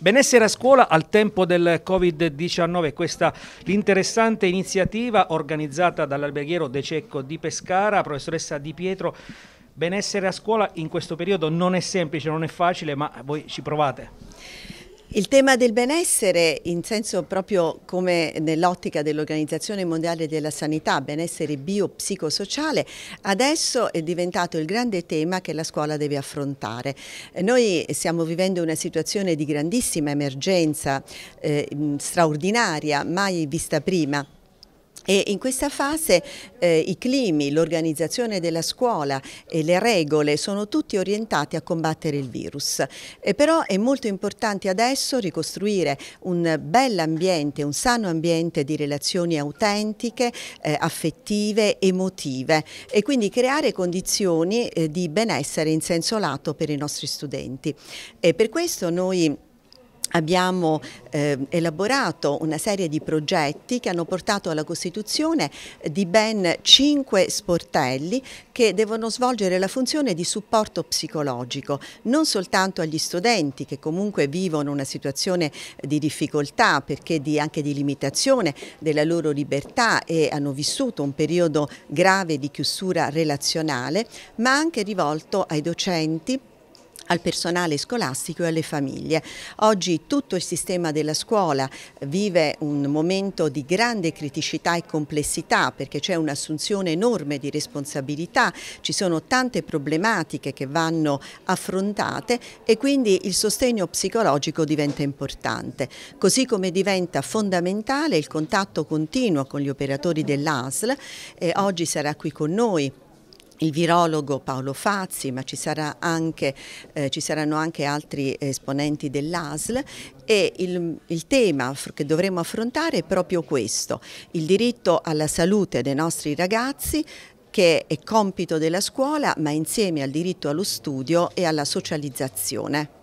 Benessere a scuola al tempo del Covid-19, questa l'interessante iniziativa organizzata dall'alberghiero De Cecco di Pescara, professoressa Di Pietro. Benessere a scuola in questo periodo non è semplice, non è facile, ma voi ci provate. Il tema del benessere, in senso proprio come nell'ottica dell'Organizzazione Mondiale della Sanità, benessere biopsicosociale, adesso è diventato il grande tema che la scuola deve affrontare. Noi stiamo vivendo una situazione di grandissima emergenza, eh, straordinaria, mai vista prima e in questa fase eh, i climi, l'organizzazione della scuola e le regole sono tutti orientati a combattere il virus. E eh, però è molto importante adesso ricostruire un bel ambiente, un sano ambiente di relazioni autentiche, eh, affettive, emotive e quindi creare condizioni eh, di benessere in senso lato per i nostri studenti. E per questo noi abbiamo eh, elaborato una serie di progetti che hanno portato alla costituzione di ben cinque sportelli che devono svolgere la funzione di supporto psicologico, non soltanto agli studenti che comunque vivono una situazione di difficoltà perché di, anche di limitazione della loro libertà e hanno vissuto un periodo grave di chiusura relazionale, ma anche rivolto ai docenti al personale scolastico e alle famiglie. Oggi tutto il sistema della scuola vive un momento di grande criticità e complessità perché c'è un'assunzione enorme di responsabilità, ci sono tante problematiche che vanno affrontate e quindi il sostegno psicologico diventa importante, così come diventa fondamentale il contatto continuo con gli operatori dell'ASL. e eh, oggi sarà qui con noi il virologo Paolo Fazzi, ma ci, anche, eh, ci saranno anche altri esponenti dell'ASL e il, il, tema che dovremo affrontare è proprio questo, il diritto alla salute dei nostri ragazzi che è compito della scuola ma insieme al diritto allo studio e alla socializzazione.